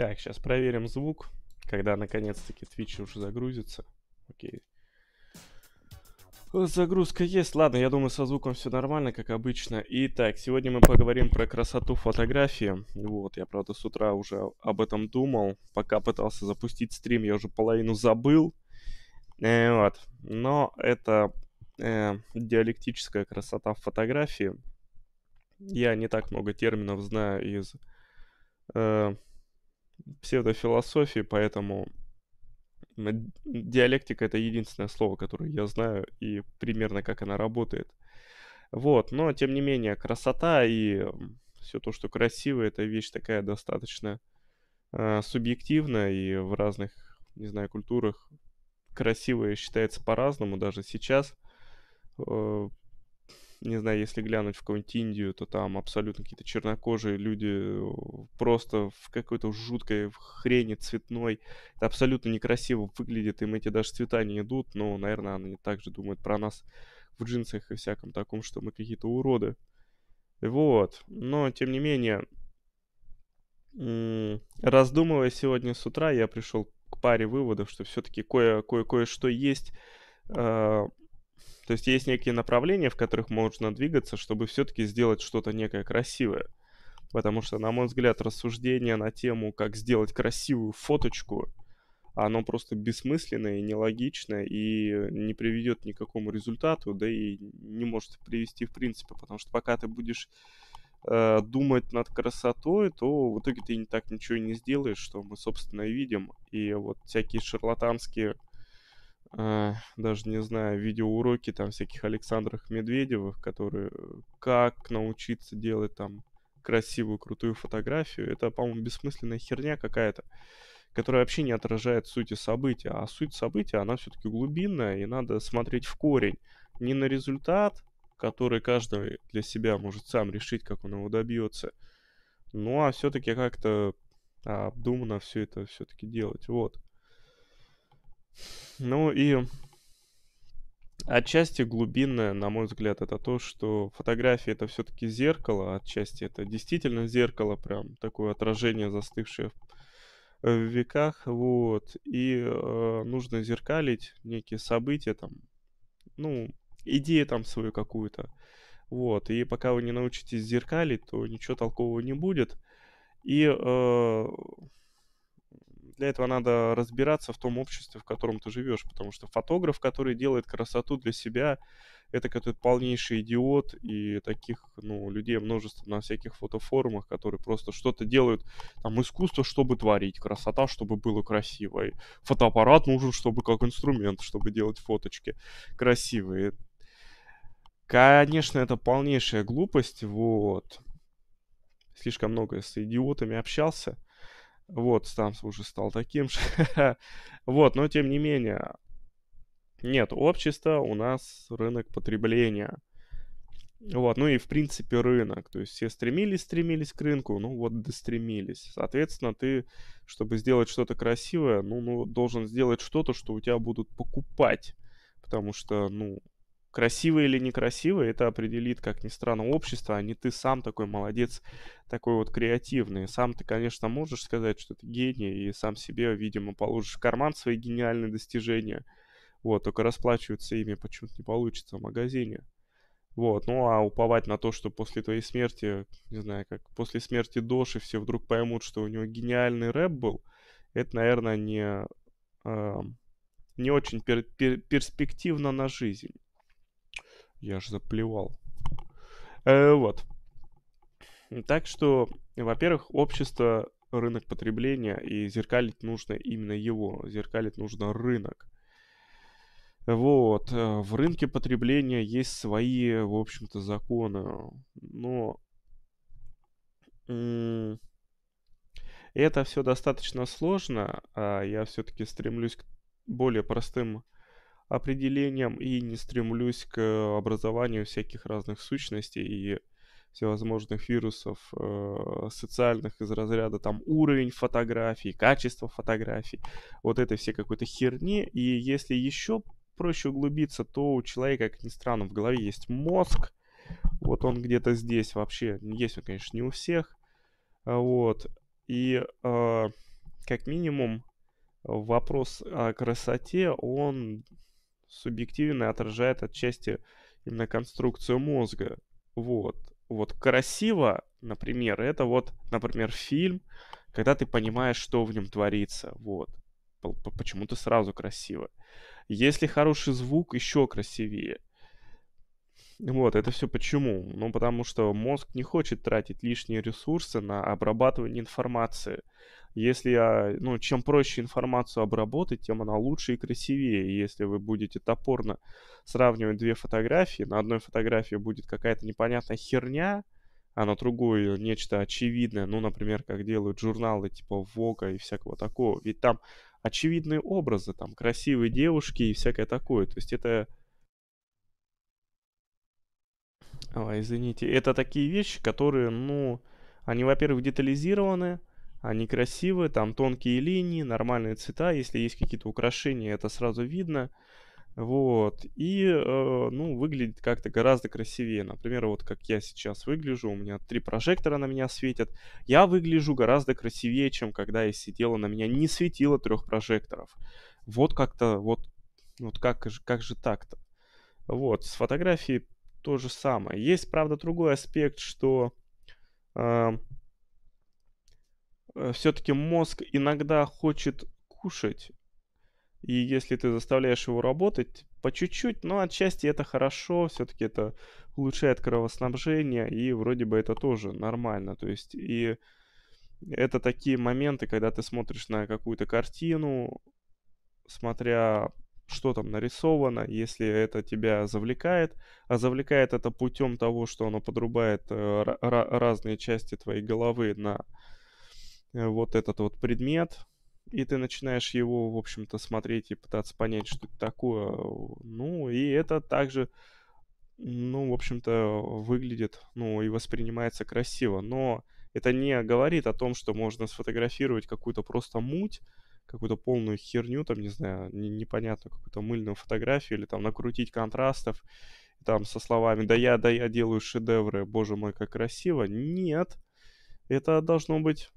Так, сейчас проверим звук, когда наконец-таки Twitch уже загрузится. Окей. Загрузка есть. Ладно, я думаю, со звуком все нормально, как обычно. Итак, сегодня мы поговорим про красоту фотографии. Вот, я, правда, с утра уже об этом думал. Пока пытался запустить стрим, я уже половину забыл. Э, вот. Но это э, диалектическая красота фотографии. Я не так много терминов знаю из э, псевдофилософии, поэтому диалектика это единственное слово, которое я знаю и примерно как она работает. Вот, но тем не менее, красота и все то, что красиво, это вещь такая достаточно э, субъективная и в разных, не знаю, культурах красивое считается по-разному, даже сейчас э, не знаю, если глянуть в какую-нибудь Индию, то там абсолютно какие-то чернокожие люди просто в какой-то жуткой хрени цветной. Это абсолютно некрасиво выглядит, им эти даже цвета не идут, но, наверное, они также думают про нас в джинсах и всяком таком, что мы какие-то уроды. Вот. Но, тем не менее, раздумывая сегодня с утра, я пришел к паре выводов, что все-таки кое-кое-кое-что есть а, то есть есть некие направления, в которых можно двигаться, чтобы все-таки сделать что-то некое красивое. Потому что, на мой взгляд, рассуждение на тему, как сделать красивую фоточку, оно просто бессмысленное и нелогичное, и не приведет к никакому результату, да и не может привести в принципе, потому что пока ты будешь э, думать над красотой, то в итоге ты не так ничего не сделаешь, что мы, собственно, и видим. И вот всякие шарлатанские а, даже не знаю, видеоуроки там всяких Александрах Медведевых, которые э, как научиться делать там красивую, крутую фотографию. Это, по-моему, бессмысленная херня какая-то, которая вообще не отражает сути события. А суть события, она все-таки глубинная, и надо смотреть в корень. Не на результат, который каждый для себя может сам решить, как он его добьется. Ну, а все-таки как-то обдуманно все это все-таки делать. Вот. Ну и отчасти глубинное, на мой взгляд, это то, что фотографии это все-таки зеркало, отчасти это действительно зеркало, прям такое отражение застывшее э, в веках, вот, и э, нужно зеркалить некие события там, ну, идею там свою какую-то, вот, и пока вы не научитесь зеркалить, то ничего толкового не будет, и э, для этого надо разбираться в том обществе, в котором ты живешь, потому что фотограф, который делает красоту для себя, это какой-то полнейший идиот, и таких, ну, людей множество на всяких фотофорумах, которые просто что-то делают, там, искусство, чтобы творить, красота, чтобы было красиво, и фотоаппарат нужен, чтобы как инструмент, чтобы делать фоточки красивые. Конечно, это полнейшая глупость, вот. Слишком много с идиотами общался – вот, Стамс уже стал таким же. вот, но тем не менее. Нет, общество у нас рынок потребления. Вот, ну и в принципе рынок. То есть все стремились, стремились к рынку, ну вот достремились. Соответственно, ты, чтобы сделать что-то красивое, ну, ну должен сделать что-то, что у тебя будут покупать. Потому что, ну, красиво или некрасиво, это определит, как ни странно, общество, а не ты сам такой молодец, такой вот креативный. Сам ты, конечно, можешь сказать, что ты гений, и сам себе, видимо, положишь в карман свои гениальные достижения. Вот, только расплачиваться ими почему-то не получится в магазине. Вот, ну а уповать на то, что после твоей смерти, не знаю, как после смерти Доши все вдруг поймут, что у него гениальный рэп был, это, наверное, не, э, не очень пер- пер- перспективно на жизнь. Я ж заплевал. Э, вот. Так что, во-первых, общество, рынок потребления, и зеркалить нужно именно его. Зеркалить нужно рынок. Вот. Э, в рынке потребления есть свои, в общем-то, законы. Но это все достаточно сложно. А я все-таки стремлюсь к более простым определением и не стремлюсь к э, образованию всяких разных сущностей и всевозможных вирусов э, социальных из разряда там уровень фотографий, качество фотографий, вот этой все какой-то херни. И если еще проще углубиться, то у человека, как ни странно, в голове есть мозг. Вот он где-то здесь вообще. Есть он, конечно, не у всех. А, вот. И э, как минимум вопрос о красоте, он субъективен и отражает отчасти именно конструкцию мозга. Вот. Вот красиво, например, это вот, например, фильм, когда ты понимаешь, что в нем творится. Вот. Почему-то сразу красиво. Если хороший звук, еще красивее. Вот, это все почему? Ну, потому что мозг не хочет тратить лишние ресурсы на обрабатывание информации. Если я, ну, чем проще информацию обработать, тем она лучше и красивее. Если вы будете топорно сравнивать две фотографии, на одной фотографии будет какая-то непонятная херня, а на другую нечто очевидное, ну, например, как делают журналы типа Вока и всякого такого. Ведь там очевидные образы, там красивые девушки и всякое такое. То есть это... Ой, извините. Это такие вещи, которые, ну, они, во-первых, детализированы, они красивые, там тонкие линии, нормальные цвета. Если есть какие-то украшения, это сразу видно. Вот. И, э, ну, выглядит как-то гораздо красивее. Например, вот как я сейчас выгляжу, у меня три прожектора на меня светят. Я выгляжу гораздо красивее, чем когда я сидела, на меня не светило трех прожекторов. Вот как-то, вот, вот как, как же так-то. Вот, с фотографией то же самое. Есть, правда, другой аспект, что... Э, Э, все-таки мозг иногда хочет кушать, и если ты заставляешь его работать по чуть-чуть, но отчасти это хорошо, все-таки это улучшает кровоснабжение, и вроде бы это тоже нормально. То есть и это такие моменты, когда ты смотришь на какую-то картину, смотря что там нарисовано, если это тебя завлекает, а завлекает это путем того, что оно подрубает э, разные части твоей головы на Э, вот этот вот предмет, и ты начинаешь его, в общем-то, смотреть и пытаться понять, что это такое. Ну, и это также, ну, в общем-то, выглядит, ну, и воспринимается красиво. Но это не говорит о том, что можно сфотографировать какую-то просто муть, какую-то полную херню, там, не знаю, непонятно, какую-то мыльную фотографию, или там накрутить контрастов, там, со словами «да я, да я делаю шедевры, боже мой, как красиво». Нет, это должно быть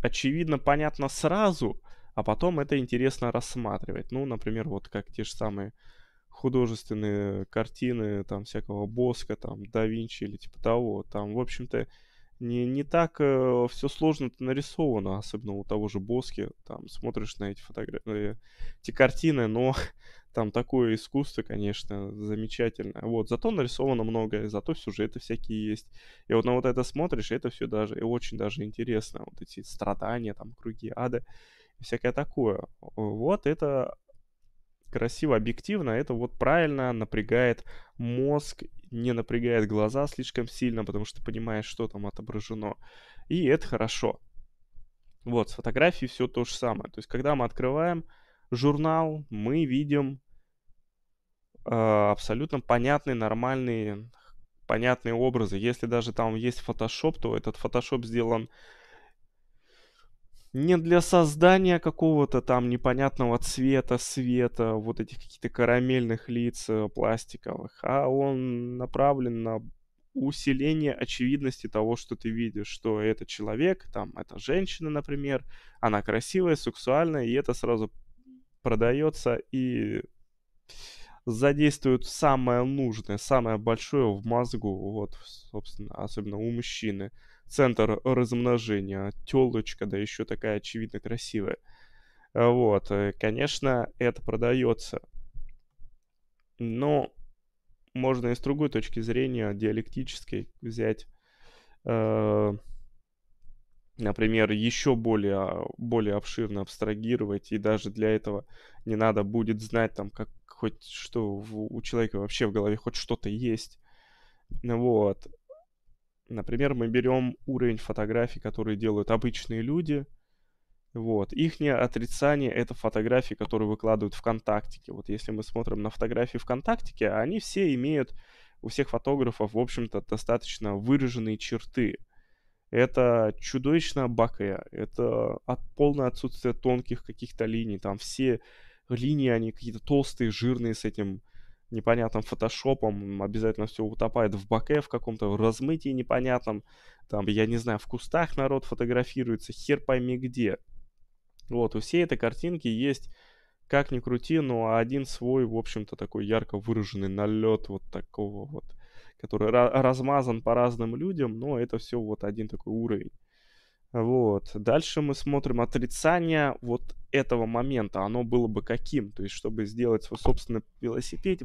очевидно понятно сразу, а потом это интересно рассматривать. Ну, например, вот как те же самые художественные картины там всякого Боска, там да Винчи или типа того. Там, в общем-то, не, не так э, все сложно нарисовано, особенно у того же Боски. Там смотришь на эти фотографии, э, эти картины, но Там такое искусство, конечно, замечательное. Вот, зато нарисовано многое, зато сюжеты всякие есть. И вот на вот это смотришь, и это все даже, и очень даже интересно. Вот эти страдания, там, круги ада, всякое такое. Вот это красиво, объективно, это вот правильно напрягает мозг, не напрягает глаза слишком сильно, потому что понимаешь, что там отображено. И это хорошо. Вот, с фотографией все то же самое. То есть, когда мы открываем журнал, мы видим Э, абсолютно понятные, нормальные, понятные образы. Если даже там есть Photoshop, то этот Photoshop сделан не для создания какого-то там непонятного цвета, света, вот этих каких-то карамельных лиц э, пластиковых, а он направлен на усиление очевидности того, что ты видишь, что это человек, там, это женщина, например, она красивая, сексуальная, и это сразу продается и задействуют самое нужное, самое большое в мозгу, вот, собственно, особенно у мужчины. Центр размножения, телочка, да еще такая очевидно красивая. Э, вот, э, конечно, это продается. Но можно и с другой точки зрения, диалектической, взять, э, например, еще более, более обширно абстрагировать, и даже для этого не надо будет знать там как хоть что у человека вообще в голове хоть что-то есть. Ну вот. Например, мы берем уровень фотографий, которые делают обычные люди. Вот. Ихнее отрицание — это фотографии, которые выкладывают ВКонтактике. Вот если мы смотрим на фотографии ВКонтактике, они все имеют у всех фотографов, в общем-то, достаточно выраженные черты. Это чудовищно баке, это от, полное отсутствие тонких каких-то линий, там все линии, они какие-то толстые, жирные, с этим непонятным фотошопом, обязательно все утопает в баке, в каком-то размытии непонятном, там, я не знаю, в кустах народ фотографируется, хер пойми где. Вот, у всей этой картинки есть, как ни крути, но один свой, в общем-то, такой ярко выраженный налет вот такого вот, который размазан по разным людям, но это все вот один такой уровень. Вот. Дальше мы смотрим отрицание вот этого момента. Оно было бы каким? То есть, чтобы сделать свой собственный велосипед,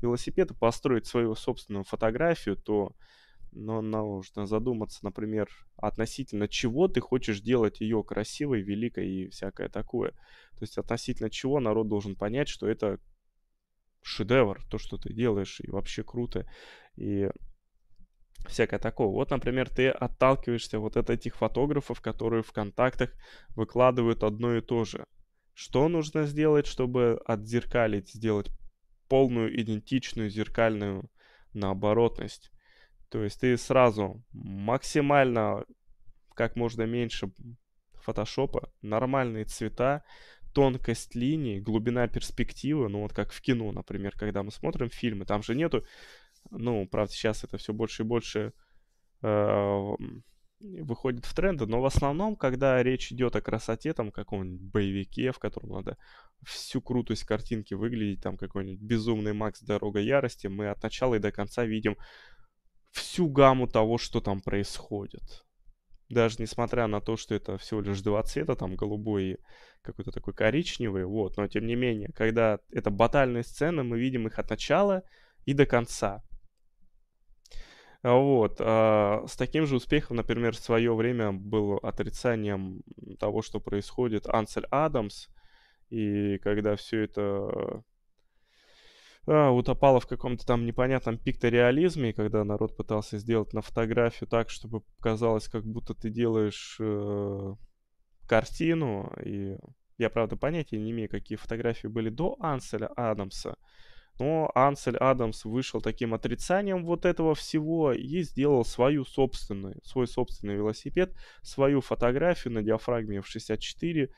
велосипед построить свою собственную фотографию, то но ну, нужно задуматься, например, относительно чего ты хочешь делать ее красивой, великой и всякое такое. То есть относительно чего народ должен понять, что это шедевр, то, что ты делаешь, и вообще круто. И всякое такое. Вот, например, ты отталкиваешься вот от этих фотографов, которые в контактах выкладывают одно и то же. Что нужно сделать, чтобы отзеркалить, сделать полную идентичную зеркальную наоборотность? То есть ты сразу максимально, как можно меньше фотошопа, нормальные цвета, тонкость линий, глубина перспективы, ну вот как в кино, например, когда мы смотрим фильмы, там же нету ну, правда, сейчас это все больше и больше а, выходит в тренды, но в основном, когда речь идет о красоте, там, каком-нибудь боевике, в котором надо всю крутость картинки выглядеть, там, какой-нибудь безумный Макс Дорога Ярости, мы от начала и до конца видим всю гамму того, что там происходит. Даже несмотря на то, что это всего лишь два цвета, там голубой и какой-то такой коричневый, вот, но тем не менее, когда это батальные сцены, мы видим их от начала и до конца. А вот. А с таким же успехом, например, в свое время было отрицанием того, что происходит Ансель Адамс, и когда все это а, утопало в каком-то там непонятном пикториализме, и когда народ пытался сделать на фотографию так, чтобы казалось, как будто ты делаешь э, картину. И я, правда, понятия не имею, какие фотографии были до Анселя Адамса. Но Ансель Адамс вышел таким отрицанием вот этого всего и сделал свою собственную, свой собственный велосипед, свою фотографию на диафрагме в 64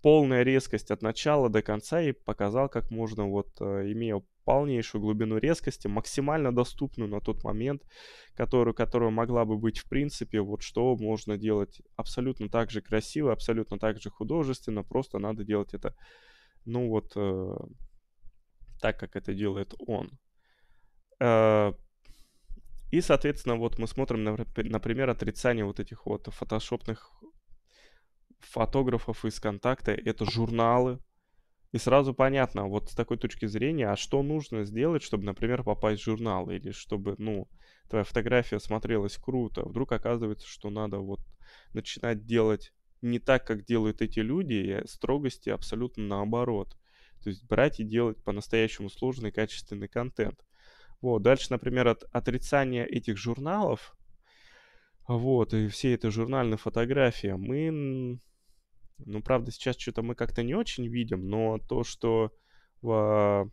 полная резкость от начала до конца и показал, как можно, вот э, имея полнейшую глубину резкости, максимально доступную на тот момент, которую, которая могла бы быть в принципе, вот что можно делать абсолютно так же красиво, абсолютно так же художественно, просто надо делать это, ну вот, э, так, как это делает он. Э, и, соответственно, вот мы смотрим, например, отрицание вот этих вот фотошопных фотографов из контакта. Это журналы. И сразу понятно, вот с такой точки зрения, а что нужно сделать, чтобы, например, попасть в журнал, или чтобы, ну, твоя фотография смотрелась круто. А вдруг оказывается, что надо вот начинать делать не так, как делают эти люди, и строгости абсолютно наоборот. То есть брать и делать по-настоящему сложный качественный контент. Вот. Дальше, например, от отрицания этих журналов, вот, и все это журнальные фотографии, а мы, ну, правда, сейчас что-то мы как-то не очень видим, но то, что в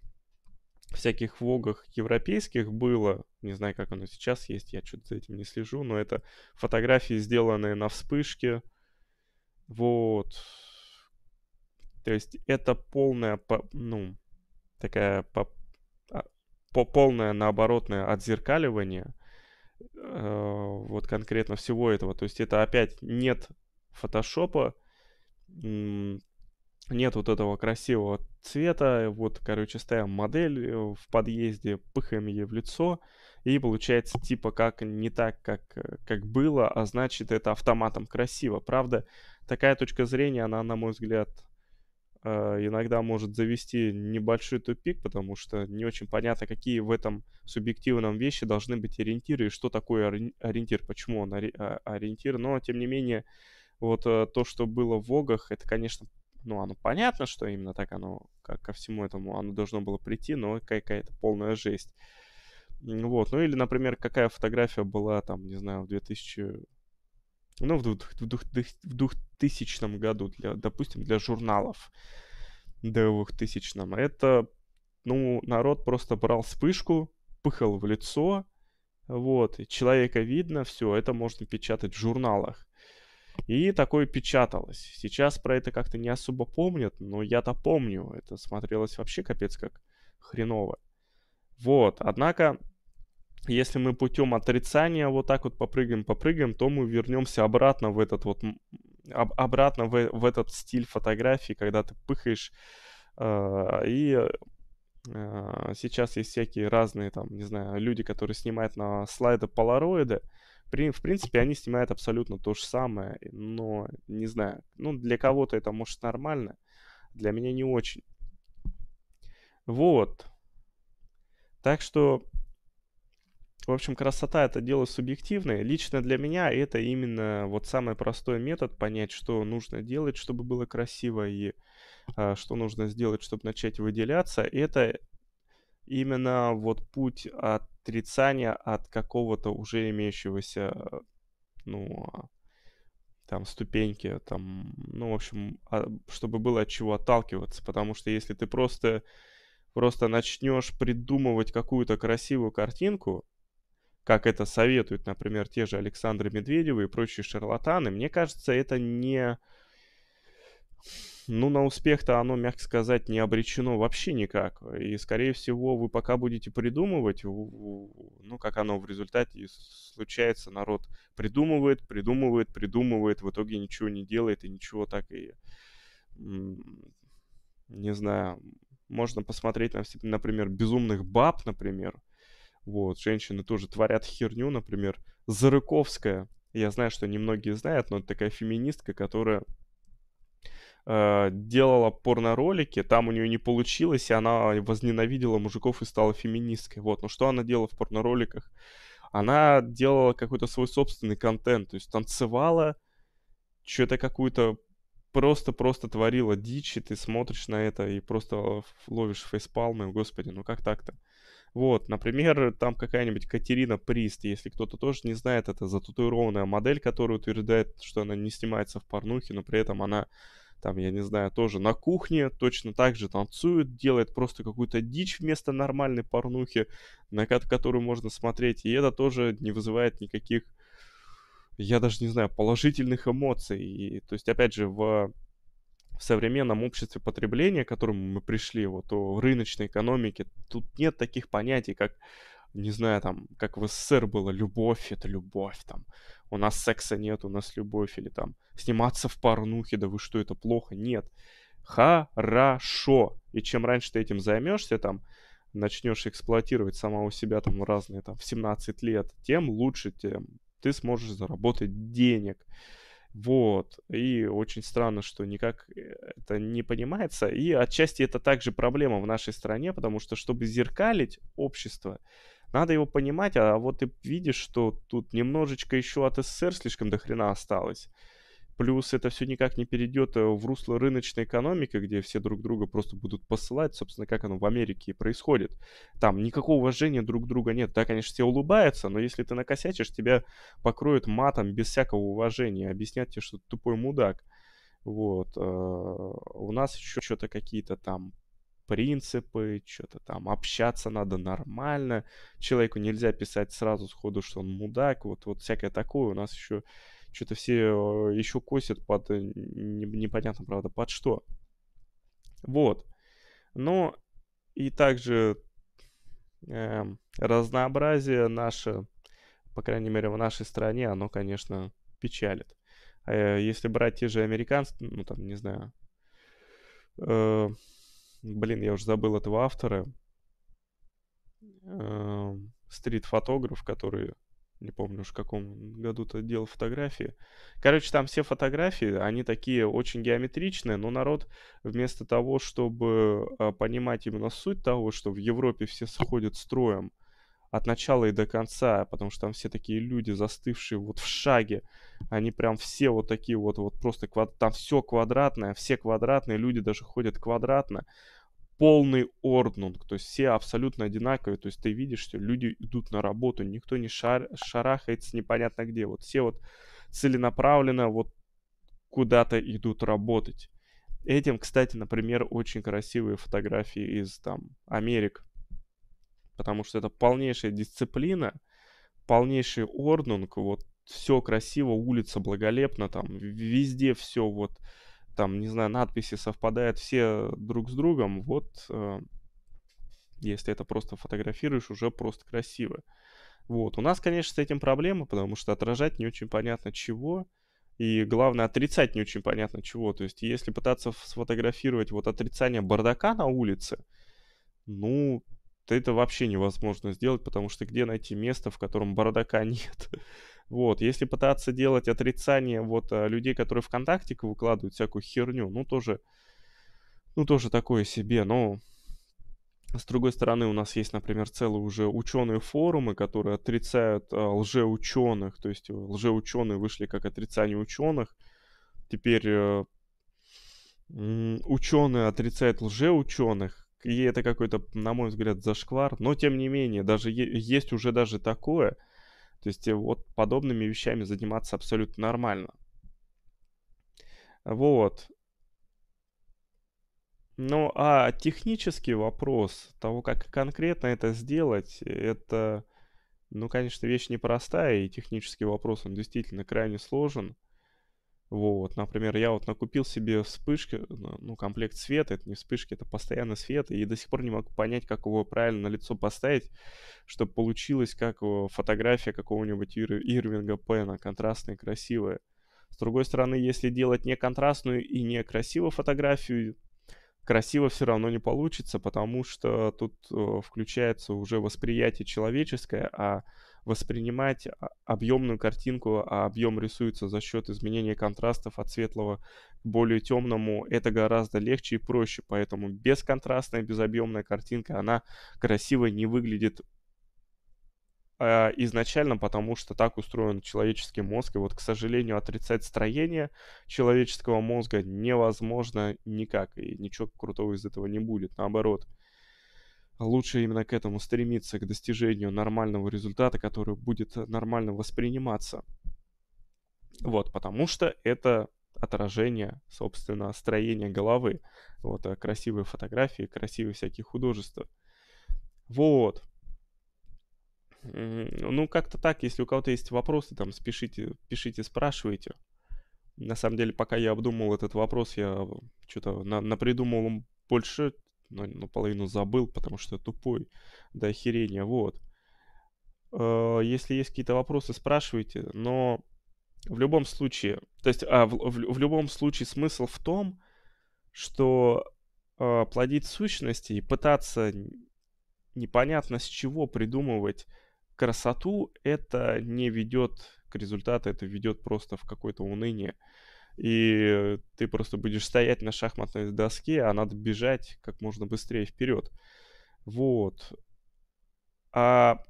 всяких влогах европейских было, не знаю, как оно сейчас есть, я что-то за этим не слежу, но это фотографии, сделанные на вспышке, вот, то есть это полная, ну, такая по, а, по, полное наоборотное отзеркаливание э, вот конкретно всего этого. То есть это опять нет фотошопа, нет вот этого красивого цвета. Вот, короче, ставим модель э, в подъезде, пыхаем ей в лицо. И получается типа как не так, как, э, как было, а значит это автоматом красиво. Правда, такая точка зрения, она, на мой взгляд, а, иногда может завести небольшой тупик, потому что не очень понятно, какие в этом субъективном вещи должны быть ориентиры и что такое ориентир, почему он а, ориентир. Но, тем не менее, вот э, то, что было в Вогах, это, конечно, ну, оно понятно, что именно так оно как ко всему этому оно должно было прийти, но какая-то полная жесть. Вот. Ну или, например, какая фотография была там, не знаю, в 2000 ну, в, двух, в, двух, в 2000 году, для, допустим, для журналов 2000 это, ну, народ просто брал вспышку, пыхал в лицо, вот, человека видно, все, это можно печатать в журналах. И такое печаталось. Сейчас про это как-то не особо помнят, но я-то помню. Это смотрелось вообще капец как хреново. Вот, однако если мы путем отрицания вот так вот попрыгаем, попрыгаем, то мы вернемся обратно в этот вот об, обратно в, в этот стиль фотографии, когда ты пыхаешь э, и э, сейчас есть всякие разные там, не знаю, люди, которые снимают на слайды полароиды. При, в принципе, они снимают абсолютно то же самое, но не знаю, ну для кого-то это может нормально, для меня не очень. Вот. Так что в общем, красота это дело субъективное. Лично для меня это именно вот самый простой метод понять, что нужно делать, чтобы было красиво и э, что нужно сделать, чтобы начать выделяться. Это именно вот путь отрицания от какого-то уже имеющегося, ну, а, там ступеньки, там, ну, в общем, а, чтобы было от чего отталкиваться, потому что если ты просто просто начнешь придумывать какую-то красивую картинку, как это советуют, например, те же Александры Медведевы и прочие шарлатаны, мне кажется, это не... Ну, на успех-то оно, мягко сказать, не обречено вообще никак. И, скорее всего, вы пока будете придумывать, ну, как оно в результате случается, народ придумывает, придумывает, придумывает, в итоге ничего не делает и ничего так и... Не знаю, можно посмотреть, на, например, «Безумных баб», например, вот, женщины тоже творят херню, например, Зарыковская. Я знаю, что немногие знают, но это такая феминистка, которая э, делала ролики. там у нее не получилось, и она возненавидела мужиков и стала феминисткой. Вот, но что она делала в порно роликах? Она делала какой-то свой собственный контент, то есть танцевала, что-то какую-то просто-просто творила дичь, и ты смотришь на это и просто ловишь фейспалмы, господи, ну как так-то? Вот, например, там какая-нибудь Катерина Прист, если кто-то тоже не знает, это зататуированная модель, которая утверждает, что она не снимается в порнухе, но при этом она там, я не знаю, тоже на кухне, точно так же танцует, делает просто какую-то дичь вместо нормальной порнухи, на которую можно смотреть, и это тоже не вызывает никаких, я даже не знаю, положительных эмоций. И, то есть, опять же, в в современном обществе потребления, к которому мы пришли, вот о рыночной экономике, тут нет таких понятий, как, не знаю, там, как в СССР было, любовь — это любовь, там, у нас секса нет, у нас любовь, или там, сниматься в порнухе, да вы что, это плохо, нет. Хорошо. И чем раньше ты этим займешься, там, начнешь эксплуатировать сама у себя там разные там в 17 лет, тем лучше, тем ты сможешь заработать денег. Вот. И очень странно, что никак э, это не понимается. И отчасти это также проблема в нашей стране, потому что, чтобы зеркалить общество, надо его понимать, а вот ты видишь, что тут немножечко еще от СССР слишком до хрена осталось. Плюс это все никак не перейдет э, в русло рыночной экономики, где все друг друга просто будут посылать, собственно, как оно в Америке происходит. Там никакого уважения друг друга нет. Да, конечно, все улыбаются, но если ты накосячишь, тебя покроют матом без всякого уважения, объяснят тебе, что ты тупой мудак. Вот. Э, у нас еще что-то какие-то там принципы, что-то там общаться надо нормально, человеку нельзя писать сразу сходу, что он мудак, вот, вот всякое такое у нас еще что-то все э, еще косят под, э, непонятно, правда, под что. Вот. Но и также э, разнообразие наше, по крайней мере, в нашей стране, оно, конечно, печалит. Э, если брать те же американцы, ну там, не знаю, э, блин, я уже забыл этого автора, э, стрит-фотограф, который не помню уж в каком году-то делал фотографии. Короче, там все фотографии, они такие очень геометричные, но народ вместо того, чтобы а, понимать именно суть того, что в Европе все сходят строем от начала и до конца, потому что там все такие люди, застывшие вот в шаге, они прям все вот такие вот, вот просто квад... там все квадратное, все квадратные, люди даже ходят квадратно, полный орднунг, то есть все абсолютно одинаковые, то есть ты видишь, что люди идут на работу, никто не шар, шарахается непонятно где, вот все вот целенаправленно вот куда-то идут работать. Этим, кстати, например, очень красивые фотографии из там Америк, потому что это полнейшая дисциплина, полнейший орднунг, вот все красиво, улица благолепна, там везде все вот там, не знаю, надписи совпадают все друг с другом, вот э, если это просто фотографируешь, уже просто красиво. Вот. У нас, конечно, с этим проблема, потому что отражать не очень понятно чего. И главное, отрицать не очень понятно чего. То есть, если пытаться сфотографировать вот отрицание бардака на улице, ну, это вообще невозможно сделать, потому что где найти место, в котором бардака нет? Вот, если пытаться делать отрицание вот э, людей, которые ВКонтакте выкладывают всякую херню, ну тоже, ну тоже такое себе, но с другой стороны, у нас есть, например, целые уже ученые форумы, которые отрицают а, лжеученых, то есть э, лжеученые вышли как отрицание ученых. Теперь э, ученые отрицают лжеученых, и это какой-то, на мой взгляд, зашквар. Но, тем не менее, даже есть уже даже такое – то есть э, вот подобными вещами заниматься абсолютно нормально. Вот. Ну, а технический вопрос того, как конкретно это сделать, это, ну, конечно, вещь непростая, и технический вопрос, он действительно крайне сложен. Вот, например, я вот накупил себе вспышки, ну, комплект света, это не вспышки, это постоянный свет, и до сих пор не могу понять, как его правильно на лицо поставить, чтобы получилось как э, фотография какого-нибудь Ир- Ирвинга Пена, контрастная, красивая. С другой стороны, если делать не контрастную и не красивую фотографию, красиво все равно не получится, потому что тут э, включается уже восприятие человеческое, а воспринимать а, объемную картинку, а объем рисуется за счет изменения контрастов от светлого к более темному, это гораздо легче и проще. Поэтому бесконтрастная, безобъемная картинка, она красиво не выглядит а, изначально, потому что так устроен человеческий мозг. И вот, к сожалению, отрицать строение человеческого мозга невозможно никак, и ничего крутого из этого не будет. Наоборот, лучше именно к этому стремиться, к достижению нормального результата, который будет э, нормально восприниматься. Вот, потому что это отражение, собственно, строения головы. Вот, э, красивые фотографии, красивые всякие художества. Вот. Ну, как-то так, если у кого-то есть вопросы, там, спешите, пишите, спрашивайте. На самом деле, пока я обдумывал этот вопрос, я э, что-то на напридумывал больше но наполовину забыл, потому что тупой до охерения, вот. Э, если есть какие-то вопросы, спрашивайте, но в любом случае, то есть, а, в, в, в любом случае смысл в том, что э, плодить сущности и пытаться непонятно с чего придумывать красоту, это не ведет к результату, это ведет просто в какое-то уныние и ты просто будешь стоять на шахматной доске, а надо бежать как можно быстрее вперед. Вот. А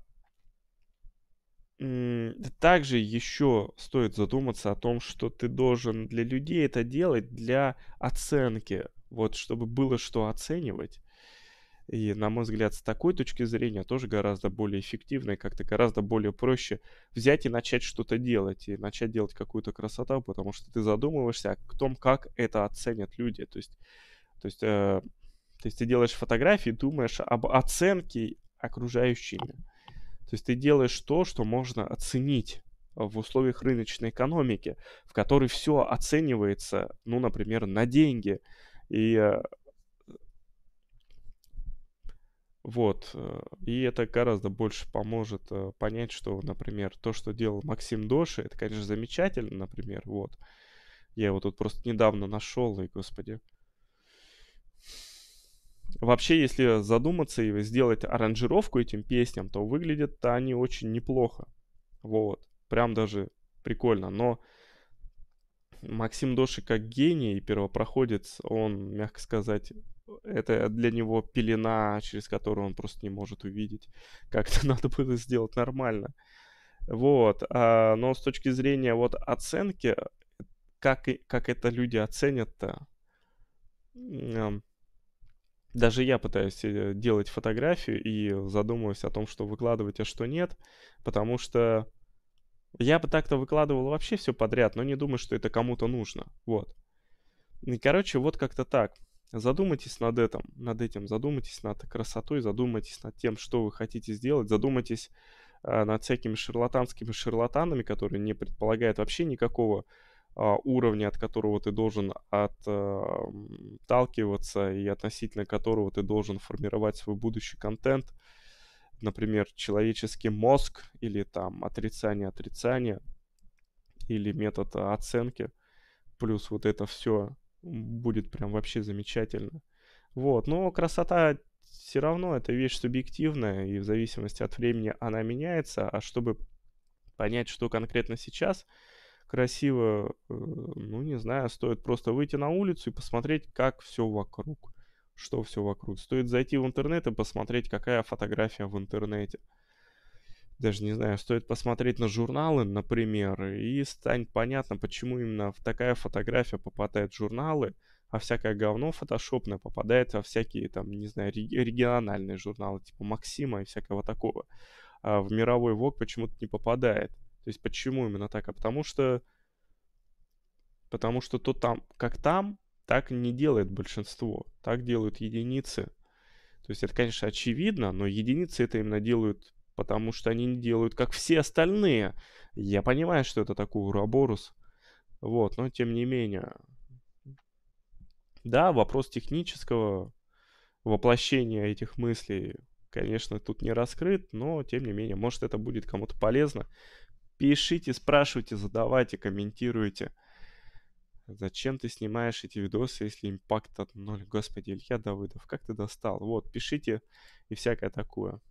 также еще стоит задуматься о том, что ты должен для людей это делать для оценки. Вот чтобы было что оценивать. И, на мой взгляд, с такой точки зрения тоже гораздо более эффективно и как-то гораздо более проще взять и начать что-то делать, и начать делать какую-то красоту, потому что ты задумываешься о а том, как это оценят люди. То есть, то есть, э, то есть ты делаешь фотографии, думаешь об оценке окружающими. То есть ты делаешь то, что можно оценить в условиях рыночной экономики, в которой все оценивается, ну, например, на деньги. И э, Вот. Э, и это гораздо больше поможет э, понять, что, например, то, что делал Максим Доши, это, конечно, замечательно, например, вот. Я его тут просто недавно нашел, и, господи. Вообще, если задуматься и сделать аранжировку этим песням, то выглядят они очень неплохо. Вот. Прям даже прикольно. Но Максим Доши как гений и первопроходец, он, мягко сказать, это для него пелена, через которую он просто не может увидеть. Как-то надо было сделать нормально. Вот. А, но с точки зрения вот оценки, как, и, как это люди оценят-то, даже я пытаюсь э, делать фотографию и задумываюсь о том, что выкладывать, а что нет, потому что я бы так-то выкладывал вообще все подряд, но не думаю, что это кому-то нужно. Вот. И, короче, вот как-то так. Задумайтесь над этим, над этим, задумайтесь над красотой, задумайтесь над тем, что вы хотите сделать, задумайтесь э, над всякими шарлатанскими шарлатанами, которые не предполагают вообще никакого э, уровня, от которого ты должен э, отталкиваться э, и относительно которого ты должен формировать свой будущий контент. Например, человеческий мозг или там отрицание отрицания или метод э, оценки. Плюс вот это все будет прям вообще замечательно. Вот, но красота все равно это вещь субъективная, и в зависимости от времени она меняется, а чтобы понять, что конкретно сейчас красиво, э, ну не знаю, стоит просто выйти на улицу и посмотреть, как все вокруг, что все вокруг. Стоит зайти в интернет и посмотреть, какая фотография в интернете – даже не знаю, стоит посмотреть на журналы, например, и станет понятно, почему именно такая фотография попадает в журналы, а всякое говно фотошопное попадает во всякие, там, не знаю, региональные журналы, типа Максима и всякого такого. А в мировой ВОК почему-то не попадает. То есть почему именно так? А потому что... Потому что то там, как там, так не делает большинство. Так делают единицы. То есть это, конечно, очевидно, но единицы это именно делают потому что они не делают, как все остальные. Я понимаю, что это такой уроборус, вот, но тем не менее. Да, вопрос технического воплощения этих мыслей, конечно, тут не раскрыт, но тем не менее, может это будет кому-то полезно. Пишите, спрашивайте, задавайте, комментируйте. Зачем ты снимаешь эти видосы, если импакт от ноль? Господи, Илья Давыдов, как ты достал? Вот, пишите и всякое такое.